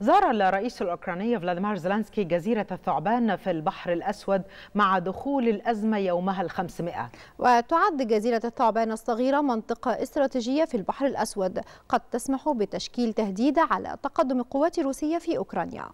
زار الرئيس الأوكراني فلاديمير زيلانسكي جزيرة الثعبان في البحر الأسود مع دخول الأزمة يومها الخمسمائة وتعد جزيرة الثعبان الصغيرة منطقة استراتيجية في البحر الأسود قد تسمح بتشكيل تهديد على تقدم القوات الروسية في أوكرانيا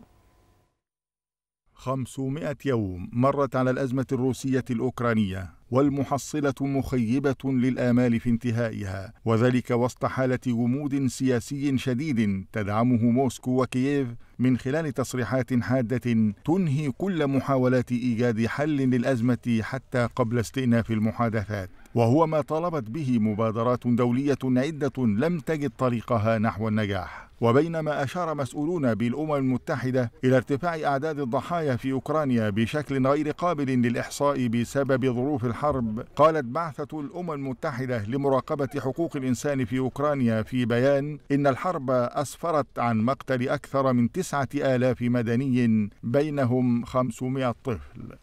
500 يوم مرت على الأزمة الروسية الأوكرانية والمحصلة مخيبة للآمال في انتهائها وذلك وسط حالة غموض سياسي شديد تدعمه موسكو وكييف من خلال تصريحات حادة تنهي كل محاولات إيجاد حل للأزمة حتى قبل استئناف المحادثات وهو ما طالبت به مبادرات دولية عدة لم تجد طريقها نحو النجاح وبينما أشار مسؤولون بالأمم المتحدة إلى ارتفاع أعداد الضحايا في أوكرانيا بشكل غير قابل للإحصاء بسبب ظروف الحرب قالت بعثة الأمم المتحدة لمراقبة حقوق الإنسان في أوكرانيا في بيان إن الحرب أسفرت عن مقتل أكثر من تسعة آلاف مدني بينهم 500 طفل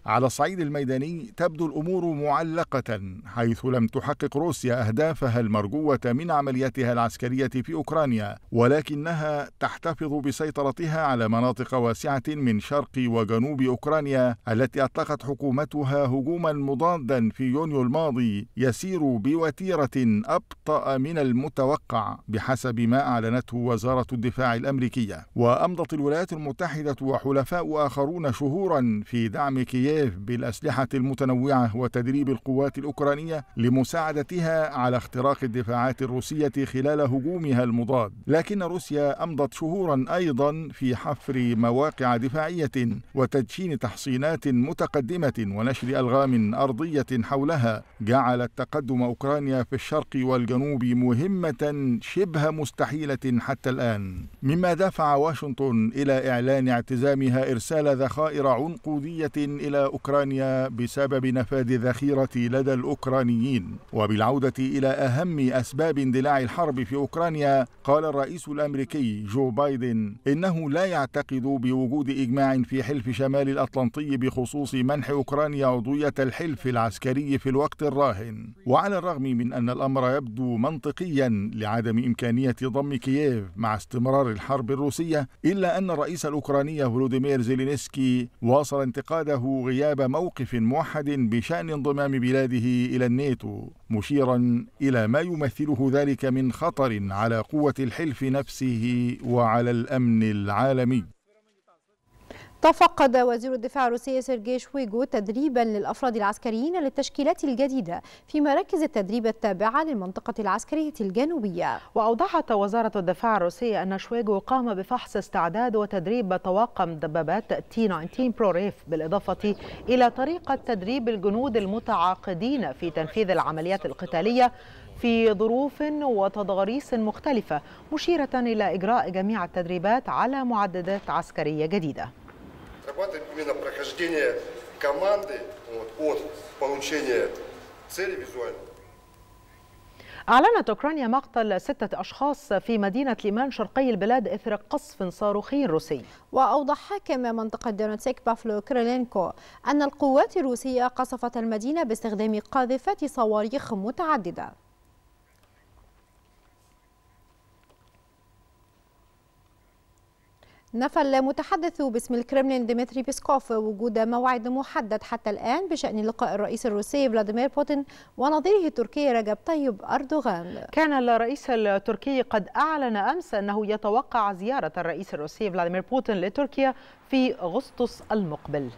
على الصعيد الميداني تبدو الأمور معلقة حيث لم تحقق روسيا أهدافها المرجوة من عملياتها العسكرية في أوكرانيا ولكنها تحتفظ بسيطرتها على مناطق واسعة من شرق وجنوب أوكرانيا التي أطلقت حكومتها هجوما مضادا في يونيو الماضي يسير بوتيرة أبطأ من المتوقع بحسب ما أعلنته وزارة الدفاع الأمريكية وأمضت الولايات المتحدة وحلفاء آخرون شهورا في دعم كييف بالأسلحة المتنوعة وتدريب القوات الأوكرانية لمساعدتها على اختراق الدفاعات الروسية خلال هجومها المضاد لكن روسيا أمضت شهورا أيضا في حفر مواقع دفاعية وتدشين تحصينات متقدمة ونشر ألغام أرضية حولها جعل تقدم أوكرانيا في الشرق والجنوب مهمة شبه مستحيلة حتى الآن مما دفع واشنطن إلى إعلان اعتزامها إرسال ذخائر عنقودية إلى أوكرانيا بسبب نفاذ الذخيرة لدى الأوكرانيين وبالعودة إلى أهم أسباب اندلاع الحرب في أوكرانيا قال الرئيس الأمريكي جو بايدن إنه لا يعتقد بوجود إجماع في حلف شمال الأطلنطي بخصوص منح أوكرانيا عضوية الحلف العسكري العسكري في الوقت الراهن وعلى الرغم من أن الأمر يبدو منطقيا لعدم إمكانية ضم كييف مع استمرار الحرب الروسية إلا أن الرئيس الأوكراني فولوديمير زيلينسكي واصل انتقاده غياب موقف موحد بشأن انضمام بلاده إلى الناتو مشيرا إلى ما يمثله ذلك من خطر على قوة الحلف نفسه وعلى الأمن العالمي تفقد وزير الدفاع الروسي سيرجي شويغو تدريبا للأفراد العسكريين للتشكيلات الجديدة في مراكز التدريب التابعة للمنطقة العسكرية الجنوبية وأوضحت وزارة الدفاع الروسية أن شويغو قام بفحص استعداد وتدريب طواقم دبابات تي 19 برو ريف بالإضافة إلى طريقة تدريب الجنود المتعاقدين في تنفيذ العمليات القتالية في ظروف وتضاريس مختلفة مشيرة إلى إجراء جميع التدريبات على معدات عسكرية جديدة именно прохождение команды вот, от получения цели визуально. أعلنت أوكرانيا مقتل ستة أشخاص في مدينة ليمان شرقي البلاد إثر قصف صاروخي روسي وأوضح حاكم منطقة دونتسك بافلو كريلينكو أن القوات الروسية قصفت المدينة باستخدام قاذفات صواريخ متعددة نفى المتحدث باسم الكرملين ديمتري بيسكوف وجود موعد محدد حتى الآن بشأن لقاء الرئيس الروسي فلاديمير بوتين ونظيره التركي رجب طيب أردوغان كان الرئيس التركي قد أعلن أمس أنه يتوقع زيارة الرئيس الروسي فلاديمير بوتين لتركيا في أغسطس المقبل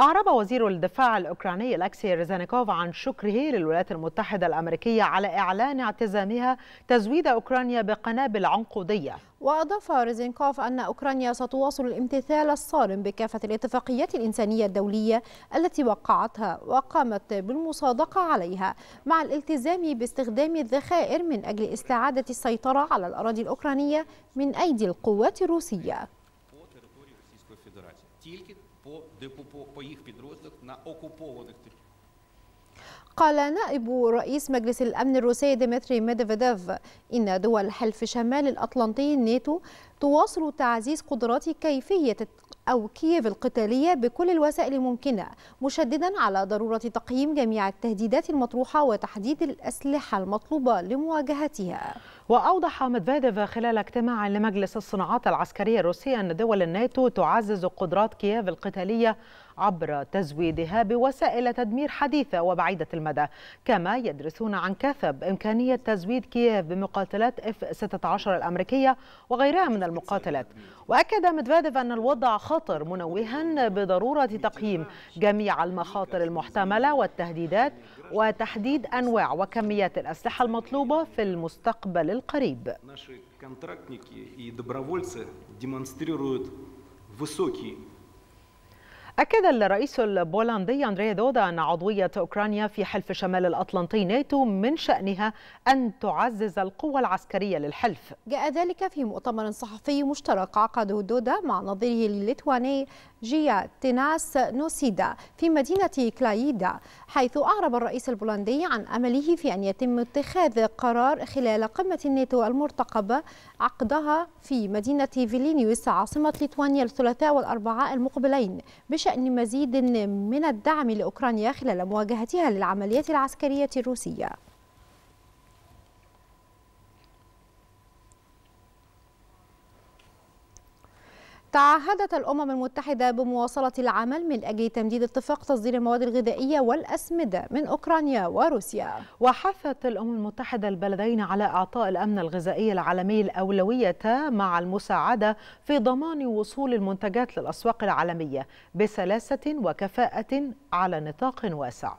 أعرب وزير الدفاع الأوكراني ألكسي ريزانيكوف عن شكره للولايات المتحدة الأمريكية على إعلان اعتزامها تزويد أوكرانيا بقنابل عنقودية وأضاف ريزينكوف أن أوكرانيا ستواصل الامتثال الصارم بكافة الاتفاقيات الإنسانية الدولية التي وقعتها وقامت بالمصادقة عليها مع الالتزام باستخدام الذخائر من أجل استعادة السيطرة على الأراضي الأوكرانية من أيدي القوات الروسية по на قال نائب رئيس مجلس الأمن الروسي ديمتري ميدفيديف إن دول حلف شمال الأطلنطي الناتو تواصل تعزيز قدرات كيفية أو كييف القتالية بكل الوسائل الممكنة مشددا على ضرورة تقييم جميع التهديدات المطروحة وتحديد الأسلحة المطلوبة لمواجهتها وأوضح مدفيديف خلال اجتماع لمجلس الصناعات العسكرية الروسي أن دول الناتو تعزز قدرات كييف القتالية عبر تزويدها بوسائل تدمير حديثة وبعيدة المدى كما يدرسون عن كثب إمكانية تزويد كييف بمقاتلات F-16 الأمريكية وغيرها من المقاتلات وأكد مدفاديف أن الوضع خطر منوها بضرورة تقييم جميع المخاطر المحتملة والتهديدات وتحديد أنواع وكميات الأسلحة المطلوبة في المستقبل القريب контрактники и добровольцы демонстрируют высокий أكد الرئيس البولندي أندريا دودا أن عضوية أوكرانيا في حلف شمال الأطلنطي ناتو من شأنها أن تعزز القوة العسكرية للحلف جاء ذلك في مؤتمر صحفي مشترك عقده دودا مع نظيره الليتواني جيا تيناس نوسيدا في مدينة كلايدا حيث أعرب الرئيس البولندي عن أمله في أن يتم اتخاذ قرار خلال قمة الناتو المرتقبة عقدها في مدينة فيلينيوس عاصمة ليتوانيا الثلاثاء والأربعاء المقبلين بشأن مزيد من الدعم لأوكرانيا خلال مواجهتها للعمليات العسكرية الروسية تعهدت الأمم المتحدة بمواصلة العمل من أجل تمديد اتفاق تصدير المواد الغذائية والأسمدة من أوكرانيا وروسيا وحثت الأمم المتحدة البلدين على إعطاء الأمن الغذائي العالمي الأولوية مع المساعدة في ضمان وصول المنتجات للأسواق العالمية بسلاسة وكفاءة على نطاق واسع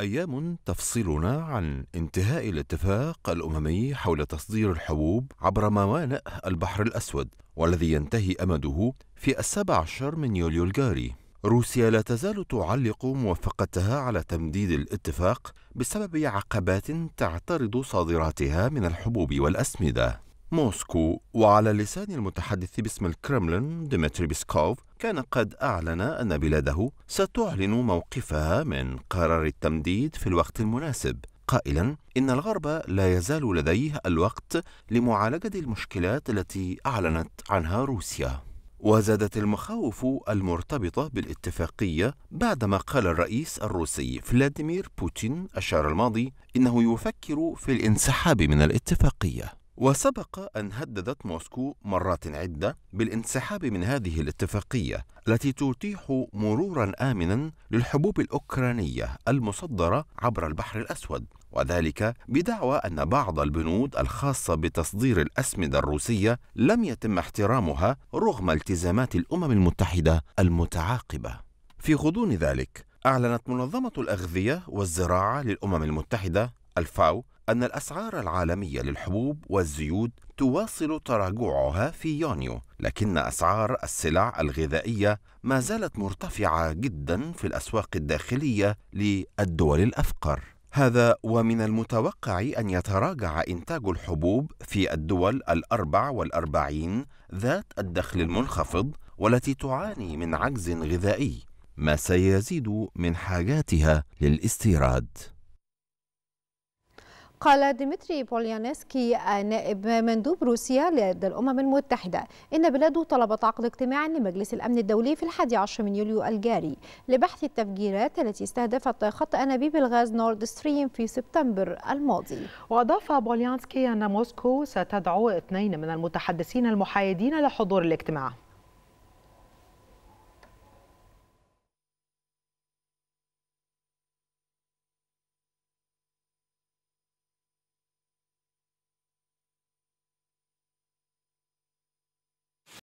أيام تفصلنا عن انتهاء الاتفاق الأممي حول تصدير الحبوب عبر موانئ البحر الأسود والذي ينتهي أمده في السابع عشر من يوليو الجاري روسيا لا تزال تعلق موافقتها على تمديد الاتفاق بسبب عقبات تعترض صادراتها من الحبوب والأسمدة موسكو وعلى لسان المتحدث باسم الكرملين ديمتري بيسكوف كان قد أعلن أن بلاده ستعلن موقفها من قرار التمديد في الوقت المناسب قائلا إن الغرب لا يزال لديه الوقت لمعالجة المشكلات التي أعلنت عنها روسيا وزادت المخاوف المرتبطة بالاتفاقية بعدما قال الرئيس الروسي فلاديمير بوتين الشهر الماضي إنه يفكر في الانسحاب من الاتفاقية وسبق أن هددت موسكو مرات عدة بالانسحاب من هذه الاتفاقية التي تتيح مرورا آمنا للحبوب الأوكرانية المصدرة عبر البحر الأسود وذلك بدعوى أن بعض البنود الخاصة بتصدير الأسمدة الروسية لم يتم احترامها رغم التزامات الأمم المتحدة المتعاقبة في غضون ذلك أعلنت منظمة الأغذية والزراعة للأمم المتحدة الفاو أن الأسعار العالمية للحبوب والزيوت تواصل تراجعها في يونيو، لكن أسعار السلع الغذائية ما زالت مرتفعة جدا في الأسواق الداخلية للدول الأفقر. هذا ومن المتوقع أن يتراجع إنتاج الحبوب في الدول الأربع والأربعين ذات الدخل المنخفض والتي تعاني من عجز غذائي ما سيزيد من حاجاتها للاستيراد قال ديمتري بوليانسكي نائب مندوب روسيا لدى الأمم المتحدة إن بلاده طلبت عقد اجتماع لمجلس الأمن الدولي في الحادي عشر من يوليو الجاري لبحث التفجيرات التي استهدفت خط أنابيب الغاز نورد ستريم في سبتمبر الماضي وأضاف بوليانسكي أن موسكو ستدعو اثنين من المتحدثين المحايدين لحضور الاجتماع